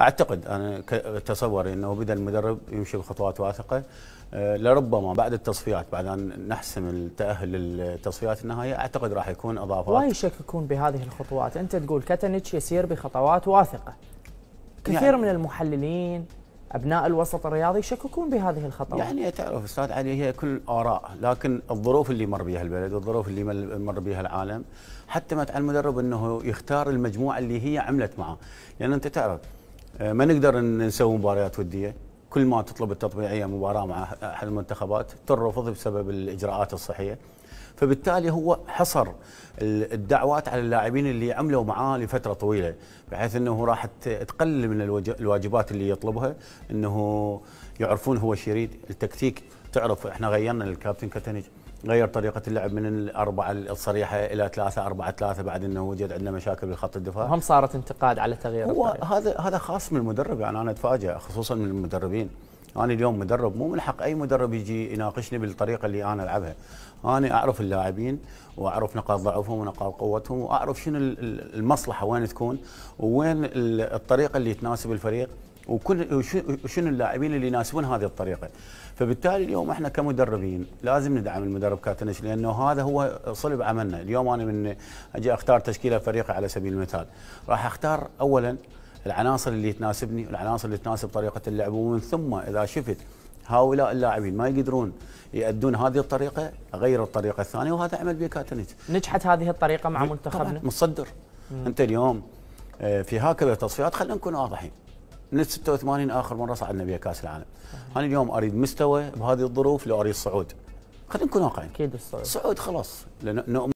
اعتقد انا تصوري انه بدا المدرب يمشي بخطوات واثقه آه، لربما بعد التصفيات بعد ان نحسم التاهل للتصفيات النهائيه اعتقد راح يكون اضافات لا يشككون بهذه الخطوات انت تقول كاتنيتش يسير بخطوات واثقه كثير يعني من المحللين ابناء الوسط الرياضي يشككون بهذه الخطوات يعني تعرف استاذ علي هي كل اراء لكن الظروف اللي مر بها البلد والظروف اللي مر بها العالم حتمت على المدرب انه يختار المجموعه اللي هي عملت معه لان انت تعرف آه، ما نقدر نسوي مباريات وديه كل ما تطلب التطبيعيه مباراه مع احد المنتخبات ترفض بسبب الاجراءات الصحيه فبالتالي هو حصر الدعوات على اللاعبين اللي عملوا معاه لفتره طويله بحيث انه راح تقلل من الواجبات اللي يطلبها انه يعرفون هو ايش يريد التكتيك تعرف احنا غيرنا الكابتن كاتنج غير طريقة اللعب من الأربعة الصريحة إلى ثلاثة أربعة ثلاثة بعد أنه وجد عندنا مشاكل بالخط الدفاع هم صارت انتقاد على تغيير هو هذا هذا خاص من المدرب يعني أنا أتفاجأ خصوصا من المدربين أنا اليوم مدرب مو من حق أي مدرب يجي يناقشني بالطريقة اللي أنا ألعبها أنا أعرف اللاعبين وأعرف نقاط ضعفهم ونقاط قوتهم وأعرف شنو المصلحة وين تكون وين الطريقة اللي تناسب الفريق وكل شنو اللاعبين اللي يناسبون هذه الطريقه فبالتالي اليوم احنا كمدربين لازم ندعم المدرب كاتنش لانه هذا هو صلب عملنا اليوم انا من اجي اختار تشكيله فريقي على سبيل المثال راح اختار اولا العناصر اللي تناسبني والعناصر اللي تناسب طريقه اللعب ومن ثم اذا شفت هؤلاء اللاعبين ما يقدرون يأدون هذه الطريقه اغير الطريقه الثانيه وهذا عمل به كاتنش نجحت هذه الطريقه مع منتخبنا طبعا متصدر انت اليوم آه، في هكذا تصفيات خلينا نكون واضحين من ال 86 اخر مره صعدنا بها كاس العالم انا اليوم اريد مستوى بهذه الظروف لو اريد صعود خلينا نكون واقعيين اكيد الصعود صعود خلاص لان